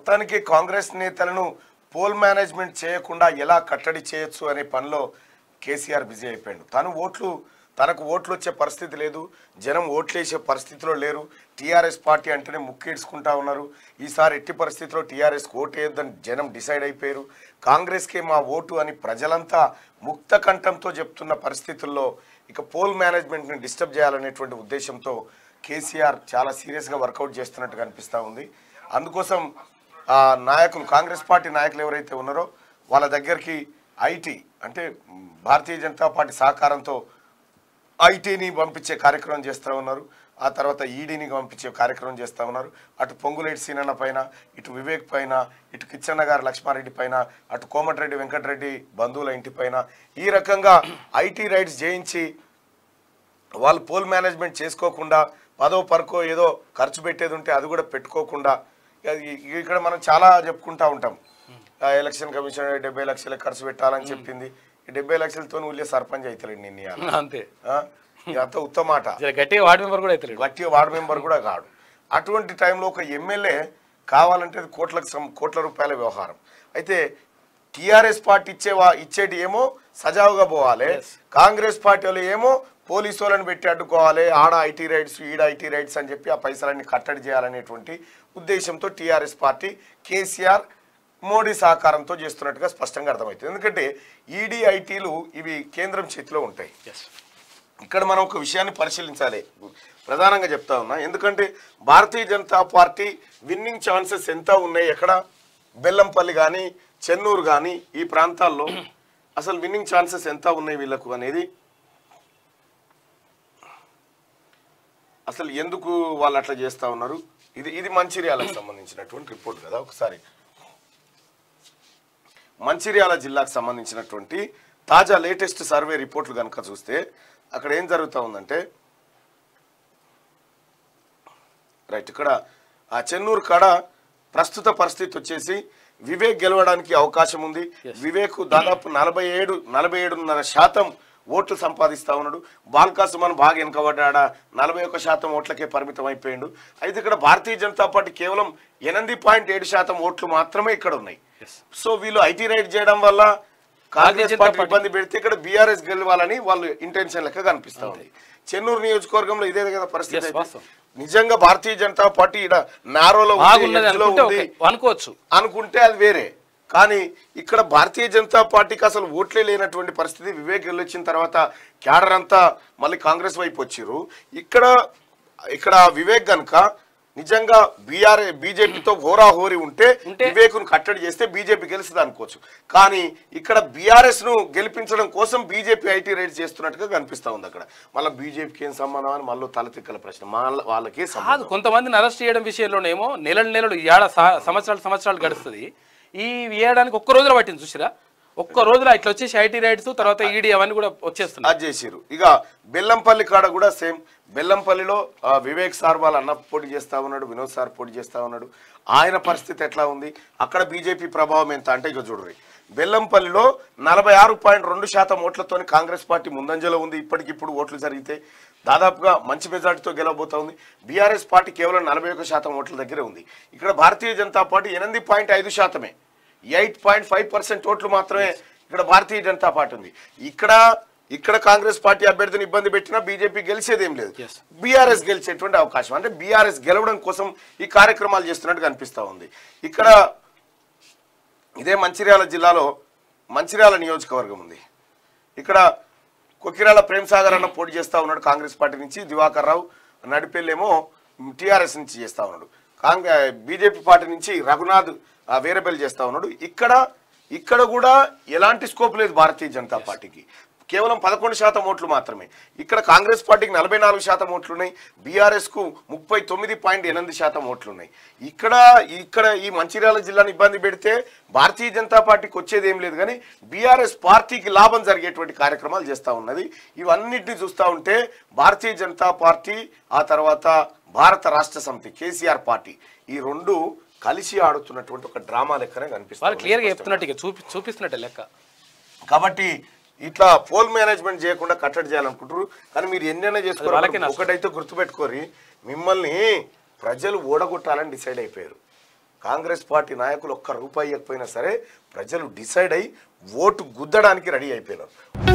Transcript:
మొత్తానికి కాంగ్రెస్ నేతలను poll management చేయకుండా ఎలా కట్టడి చేయొచ్చు అనే పనిలో కేసీఆర్ బిజీ అయిపోయాడు తను ఓట్లు తనకు ఓట్లు వచ్చే పరిస్థితి లేదు జనం ఓట్లేసే పరిస్థితిలో లేరు టీఆర్ఎస్ పార్టీ అంటేనే ముక్కేడ్చుకుంటా ఉన్నారు ఈసారి ఎట్టి పరిస్థితిలో టీఆర్ఎస్ ఓటు వేయొద్దని జనం డిసైడ్ అయిపోయారు కాంగ్రెస్కే మా ఓటు అని ప్రజలంతా ముక్త కంఠంతో చెప్తున్న పరిస్థితుల్లో ఇక పోల్ మేనేజ్మెంట్ని డిస్టర్బ్ చేయాలనేటువంటి ఉద్దేశంతో కేసీఆర్ చాలా సీరియస్గా వర్కౌట్ చేస్తున్నట్టు కనిపిస్తూ ఉంది అందుకోసం ఆ నాయకులు కాంగ్రెస్ పార్టీ నాయకులు ఎవరైతే ఉన్నారో వాళ్ళ దగ్గరికి ఐటీ అంటే భారతీయ జనతా పార్టీ సహకారంతో ఐటీని పంపించే కార్యక్రమం చేస్తూ ఉన్నారు ఆ తర్వాత ఈడీని పంపించే కార్యక్రమం చేస్తూ ఉన్నారు అటు పొంగులేటి సీనన్న పైన ఇటు వివేక్ పైన ఇటు కిచ్చన్న గారు లక్ష్మారెడ్డి పైన అటు కోమటిరెడ్డి వెంకటరెడ్డి బంధువుల ఇంటి పైన ఈ రకంగా ఐటీ రైట్స్ చేయించి వాళ్ళు పోల్ మేనేజ్మెంట్ చేసుకోకుండా పదో పరకో ఏదో ఖర్చు పెట్టేది ఉంటే అది కూడా పెట్టుకోకుండా ఇక్కడ మనం చాలా చెప్పుకుంటా ఉంటాం ఎలక్షన్ కమిషన్ డెబ్బై లక్షలు ఖర్చు పెట్టాలని చెప్పింది డెబ్బై లక్షలతో ఊళ్ళే సర్పంచ్ అవుతలేడు నిన్న అంతే అంత మాట గట్టిగా వార్డు మెంబర్ కూడా అవుతాడు గట్టిగా వార్డు మెంబర్ కూడా కాడు అటువంటి టైంలో ఒక ఎమ్మెల్యే కావాలంటే కోట్లకు కోట్ల రూపాయల వ్యవహారం అయితే టిఆర్ఎస్ పార్టీ ఇచ్చే ఇచ్చేటి ఏమో సజావుగా పోవాలి కాంగ్రెస్ పార్టీ ఏమో పోలీసు వాళ్ళని పెట్టి అడ్డుకోవాలి ఆడ ఐటీ రైడ్స్ ఈడ ఐటీ రైడ్స్ అని చెప్పి ఆ పైసలన్నీ కట్టడి చేయాలనేటువంటి ఉద్దేశంతో టీఆర్ఎస్ పార్టీ కేసీఆర్ మోడీ సహకారంతో చేస్తున్నట్టుగా స్పష్టంగా అర్థమవుతుంది ఎందుకంటే ఈడీ ఐటీలు ఇవి కేంద్రం చేతిలో ఉంటాయి ఇక్కడ మనం ఒక విషయాన్ని పరిశీలించాలి ప్రధానంగా చెప్తా ఉన్నా ఎందుకంటే Bharatiya Janata party winning chances ఎంత ఉన్నాయి ఎక్కడ బెల్లంపల్లి కానీ చెన్నూరు కానీ ఈ ప్రాంతాల్లో అసలు విన్నింగ్ ఛాన్సెస్ ఎంత ఉన్నాయి వీళ్ళకు అనేది అసలు ఎందుకు వాళ్ళు అట్లా చేస్తా ఉన్నారు ఇది ఇది మంచిర్యాలకు సంబంధించినటువంటి రిపోర్ట్ కదా ఒకసారి మంచిర్యాల జిల్లాకు సంబంధించినటువంటి తాజా లేటెస్ట్ సర్వే రిపోర్ట్లు కనుక చూస్తే అక్కడ ఏం జరుగుతూ ఉందంటే రైట్ ఇక్కడ ఆ చెన్నూరు కాడ ప్రస్తుత పరిస్థితి వచ్చేసి వివేక్ గెలవడానికి అవకాశం ఉంది వివేక్ దాదాపు నలభై ఏడు నలభై ఏడున్నర శాతం ఓట్లు సంపాదిస్తూ ఉన్నాడు బాల్కా సుమన్ బాగా వెనుకబడ్డా నలభై ఒక్క శాతం ఓట్లకే పరిమితం అయిపోయాడు అయితే ఇక్కడ భారతీయ జనతా పార్టీ కేవలం ఎనిమిది పాయింట్ ఏడు శాతం ఓట్లు మాత్రమే ఇక్కడ ఉన్నాయి సో వీళ్ళు ఐటీ రైడ్ చేయడం వల్ల కాంగ్రెస్ పార్టీ ఇబ్బంది పెడితే ఇక్కడ బీఆర్ఎస్ గెలవాలని వాళ్ళు ఇంటెన్షన్ లెక్క కనిపిస్తూ ఉంది చెన్నూరు నియోజకవర్గంలో ఇదే కదా పరిస్థితి నిజంగా భారతీయ జనతా పార్టీ ఇక్కడ నారోలో అనుకోవచ్చు అనుకుంటే అది వేరే కానీ ఇక్కడ భారతీయ జనతా పార్టీకి అసలు ఓట్లే లేనటువంటి పరిస్థితి వివేక్ వెళ్ళొచ్చిన తర్వాత క్యాడర్ అంతా మళ్ళీ కాంగ్రెస్ వైపు వచ్చారు ఇక్కడ ఇక్కడ వివేక్ గనక నిజంగా బీఆర్ బీజేపీతో హోరాహోరి ఉంటే ను కట్టడి చేస్తే బీజేపీ గెలుస్తుంది అనుకోవచ్చు కానీ ఇక్కడ బీఆర్ఎస్ ను గెలిపించడం కోసం బీజేపీ ఐటీ రైడ్ చేస్తున్నట్టుగా కనిపిస్తా ఉంది అక్కడ మళ్ళీ బీజేపీకి ఏం సంబంధం అని మళ్ళీ తలతిక్కల ప్రశ్న వాళ్ళకి కొంతమందిని అరెస్ట్ చేయడం విషయంలోనేమో నెలలు నెలలు ఏడా సంవత్సరాలు సంవత్సరాలు గడుస్తుంది ఈ వేయడానికి ఒక్క రోజులో పట్టింది చూసిరా ఒక్క రోజులో ఇట్లా వచ్చేసి ఐటీ రైడ్స్ తర్వాత ఈడీ అవన్నీ కూడా వచ్చేస్తున్నాయి అది చేసారు ఇక బెల్లంపల్లి కాడ కూడా సేమ్ బెల్లంపల్లిలో వివేక్ సార్ వాళ్ళ అన్న పోటీ చేస్తా ఉన్నాడు వినోద్ సార్ పోటీ చేస్తా ఉన్నాడు ఆయన పరిస్థితి ఎట్లా ఉంది అక్కడ బీజేపీ ప్రభావం ఎంత అంటే ఇక చూడరు బెల్లంపల్లిలో నలభై ఆరు పాయింట్ రెండు శాతం ఓట్లతో కాంగ్రెస్ పార్టీ ముందంజలో ఉంది ఇప్పటికిప్పుడు ఓట్లు జరిగితే దాదాపుగా మంచి మెజార్టీతో గెలవబోతా ఉంది బీఆర్ఎస్ పార్టీ కేవలం నలభై ఒక్క శాతం ఓట్ల దగ్గరే ఉంది ఇక్కడ భారతీయ జనతా పార్టీ ఎనిమిది పాయింట్ ఐదు శాతమే ఎయిట్ పాయింట్ ఫైవ్ పర్సెంట్ ఓట్లు మాత్రమే ఇక్కడ భారతీయ జనతా పార్టీ ఉంది ఇక్కడ ఇక్కడ కాంగ్రెస్ పార్టీ అభ్యర్థిని ఇబ్బంది పెట్టినా బీజేపీ గెలిచేదేం లేదు బీఆర్ఎస్ గెలిచేటువంటి అవకాశం అంటే బీఆర్ఎస్ గెలవడం కోసం ఈ కార్యక్రమాలు చేస్తున్నట్టు కనిపిస్తూ ఉంది ఇక్కడ ఇదే మంచిర్యాల జిల్లాలో మంచిర్యాల నియోజకవర్గం ఉంది ఇక్కడ కొకిరాల ప్రేమ్సాగర్ అన్న పోటీ చేస్తూ ఉన్నాడు కాంగ్రెస్ పార్టీ నుంచి దివాకర్ రావు నడిపెళ్ళేమో టీఆర్ఎస్ నుంచి చేస్తూ ఉన్నాడు కాంగ్రెస్ బీజేపీ పార్టీ నుంచి రఘునాథ్ వేరేబెల్ చేస్తూ ఉన్నాడు ఇక్కడ ఇక్కడ కూడా ఎలాంటి స్కోప్ లేదు భారతీయ జనతా పార్టీకి కేవలం పదకొండు శాతం ఓట్లు మాత్రమే ఇక్కడ కాంగ్రెస్ పార్టీకి నలభై నాలుగు శాతం ఓట్లున్నాయి బీఆర్ఎస్కు ముప్పై తొమ్మిది పాయింట్ ఎనిమిది శాతం ఓట్లున్నాయి ఇక్కడ ఇక్కడ ఈ మంచిర్యాల జిల్లాను ఇబ్బంది పెడితే భారతీయ జనతా పార్టీకి వచ్చేది ఏం లేదు కానీ బీఆర్ఎస్ పార్టీకి లాభం జరిగేటువంటి కార్యక్రమాలు చేస్తూ ఉన్నది ఇవన్నిటిని చూస్తూ ఉంటే భారతీయ జనతా పార్టీ ఆ తర్వాత భారత రాష్ట్ర సమితి కేసీఆర్ పార్టీ ఈ రెండు కలిసి ఆడుతున్నటువంటి ఒక డ్రామా లెక్కనే కనిపిస్తుంది క్లియర్గా చూపి చూపిస్తున్నట్టే లెక్క కాబట్టి ఇట్లా పోల్ మేనేజ్మెంట్ చేయకుండా కట్టడి చేయాలనుకుంటారు కానీ మీరు ఎన్నైనా చేసుకోవాలి ఒకటైతే గుర్తుపెట్టుకోరి మిమ్మల్ని ప్రజలు ఓడగొట్టాలని డిసైడ్ అయిపోయారు కాంగ్రెస్ పార్టీ నాయకులు ఒక్క రూపాయి ఇవ్వకపోయినా సరే ప్రజలు డిసైడ్ అయి ఓటు గుద్దడానికి రెడీ అయిపోయినారు